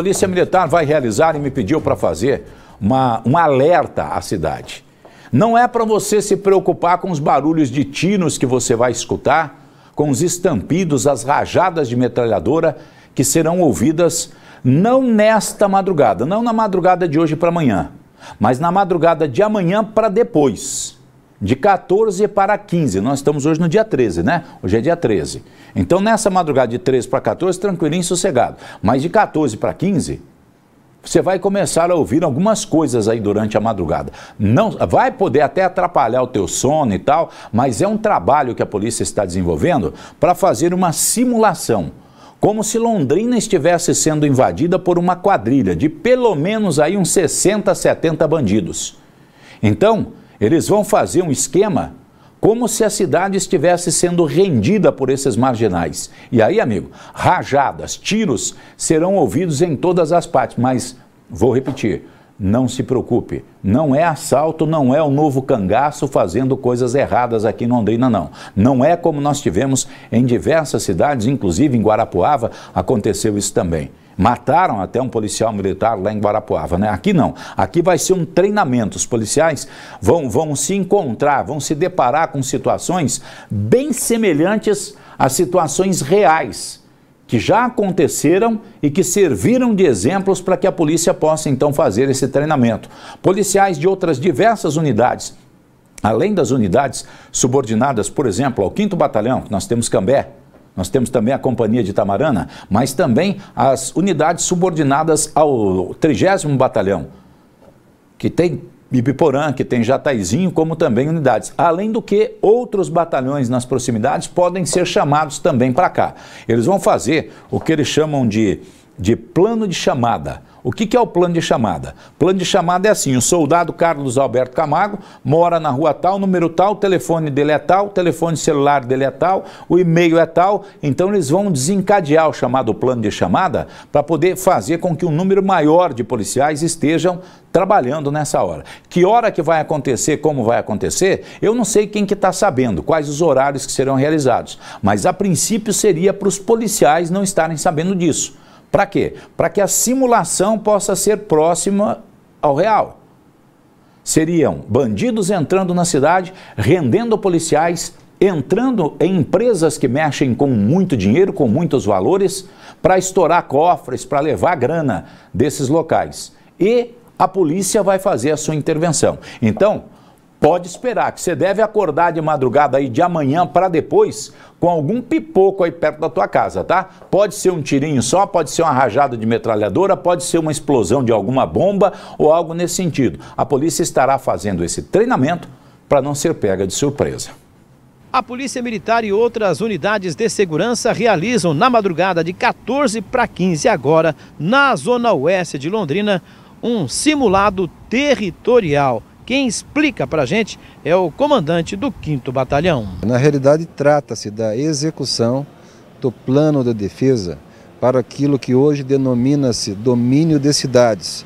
A Polícia Militar vai realizar e me pediu para fazer uma, um alerta à cidade. Não é para você se preocupar com os barulhos de tiros que você vai escutar, com os estampidos, as rajadas de metralhadora que serão ouvidas não nesta madrugada, não na madrugada de hoje para amanhã, mas na madrugada de amanhã para depois de 14 para 15. Nós estamos hoje no dia 13, né? Hoje é dia 13. Então, nessa madrugada de 13 para 14, tranquilinho e sossegado. Mas de 14 para 15, você vai começar a ouvir algumas coisas aí durante a madrugada. Não vai poder até atrapalhar o teu sono e tal, mas é um trabalho que a polícia está desenvolvendo para fazer uma simulação como se Londrina estivesse sendo invadida por uma quadrilha de pelo menos aí uns 60, 70 bandidos. Então, eles vão fazer um esquema como se a cidade estivesse sendo rendida por esses marginais. E aí, amigo, rajadas, tiros serão ouvidos em todas as partes, mas vou repetir. Não se preocupe, não é assalto, não é o novo cangaço fazendo coisas erradas aqui em Londrina, não. Não é como nós tivemos em diversas cidades, inclusive em Guarapuava, aconteceu isso também. Mataram até um policial militar lá em Guarapuava, né? Aqui não. Aqui vai ser um treinamento. Os policiais vão, vão se encontrar, vão se deparar com situações bem semelhantes às situações reais que já aconteceram e que serviram de exemplos para que a polícia possa então fazer esse treinamento. Policiais de outras diversas unidades, além das unidades subordinadas, por exemplo, ao 5 Batalhão, nós temos Cambé, nós temos também a Companhia de Itamarana, mas também as unidades subordinadas ao 30 Batalhão, que tem Ibiporã, que tem Jataizinho, como também unidades. Além do que, outros batalhões nas proximidades podem ser chamados também para cá. Eles vão fazer o que eles chamam de, de plano de chamada. O que, que, é o plano de chamada? Plano de chamada é assim: o soldado Carlos Alberto Camargo mora na rua tal, número tal, telefone dele é tal, telefone celular dele é tal, o e-mail é tal. Então eles vão desencadear o chamado plano de chamada para poder fazer com que um número maior de policiais estejam trabalhando nessa hora. Que hora que vai acontecer, como vai acontecer, eu não sei quem que está sabendo, quais os horários que serão realizados. Mas a princípio seria para os policiais não estarem sabendo disso. Para quê? Para que a simulação possa ser próxima ao real. Seriam bandidos entrando na cidade, rendendo policiais, entrando em empresas que mexem com muito dinheiro, com muitos valores, para estourar cofres, para levar grana desses locais. E a polícia vai fazer a sua intervenção. Então, Pode esperar que você deve acordar de madrugada aí de amanhã para depois com algum pipoco aí perto da tua casa, tá? Pode ser um tirinho só, pode ser uma rajada de metralhadora, pode ser uma explosão de alguma bomba ou algo nesse sentido. A polícia estará fazendo esse treinamento para não ser pega de surpresa. A Polícia Militar e outras unidades de segurança realizam na madrugada de 14 para 15 agora, na zona oeste de Londrina, um simulado territorial quem explica para a gente é o comandante do 5 Batalhão. Na realidade, trata-se da execução do plano de defesa para aquilo que hoje denomina-se domínio de cidades,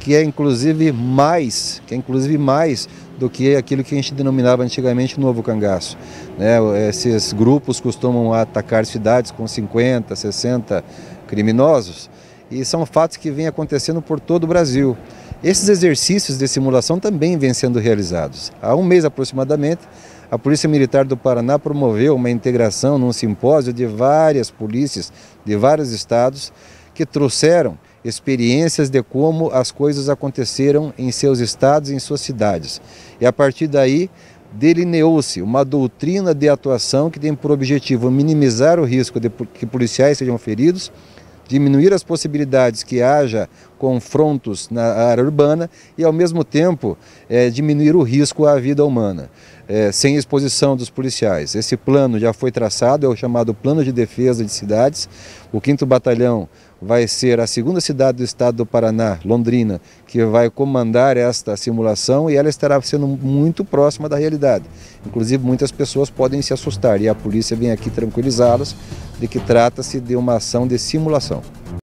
que é inclusive mais, que é inclusive mais do que aquilo que a gente denominava antigamente novo cangaço. Né? Esses grupos costumam atacar cidades com 50, 60 criminosos e são fatos que vêm acontecendo por todo o Brasil. Esses exercícios de simulação também vêm sendo realizados. Há um mês aproximadamente, a Polícia Militar do Paraná promoveu uma integração num simpósio de várias polícias de vários estados que trouxeram experiências de como as coisas aconteceram em seus estados, em suas cidades. E a partir daí, delineou-se uma doutrina de atuação que tem por objetivo minimizar o risco de que policiais sejam feridos, diminuir as possibilidades que haja confrontos na área urbana e, ao mesmo tempo, é, diminuir o risco à vida humana, é, sem exposição dos policiais. Esse plano já foi traçado, é o chamado Plano de Defesa de Cidades. O 5 Batalhão vai ser a segunda cidade do estado do Paraná, Londrina, que vai comandar esta simulação e ela estará sendo muito próxima da realidade. Inclusive, muitas pessoas podem se assustar e a polícia vem aqui tranquilizá-las de que trata-se de uma ação de simulação.